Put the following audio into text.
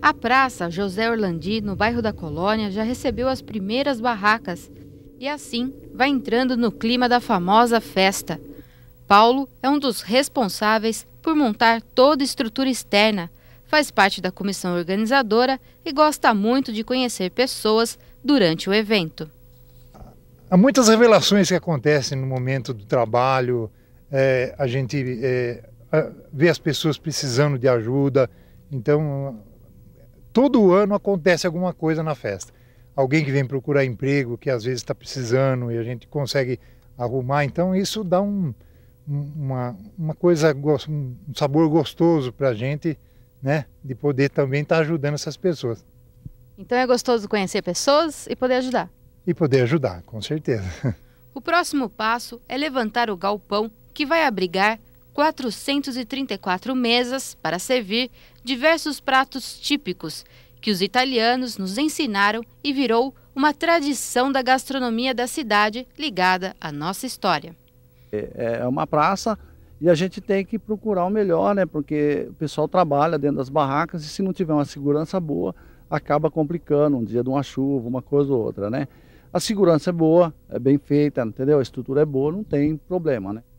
A praça José Orlandi, no bairro da Colônia, já recebeu as primeiras barracas e assim vai entrando no clima da famosa festa. Paulo é um dos responsáveis por montar toda a estrutura externa, faz parte da comissão organizadora e gosta muito de conhecer pessoas durante o evento. Há muitas revelações que acontecem no momento do trabalho, é, a gente é, vê as pessoas precisando de ajuda, então todo ano acontece alguma coisa na festa. Alguém que vem procurar emprego, que às vezes está precisando e a gente consegue arrumar. Então isso dá um, uma, uma coisa, um sabor gostoso para a gente, né? De poder também estar tá ajudando essas pessoas. Então é gostoso conhecer pessoas e poder ajudar. E poder ajudar, com certeza. O próximo passo é levantar o galpão que vai abrigar 434 mesas para servir diversos pratos típicos que os italianos nos ensinaram e virou uma tradição da gastronomia da cidade ligada à nossa história. É, é, é uma praça e a gente tem que procurar o melhor, né? Porque o pessoal trabalha dentro das barracas e se não tiver uma segurança boa, acaba complicando um dia de uma chuva, uma coisa ou outra, né? A segurança é boa, é bem feita, entendeu? A estrutura é boa, não tem problema, né?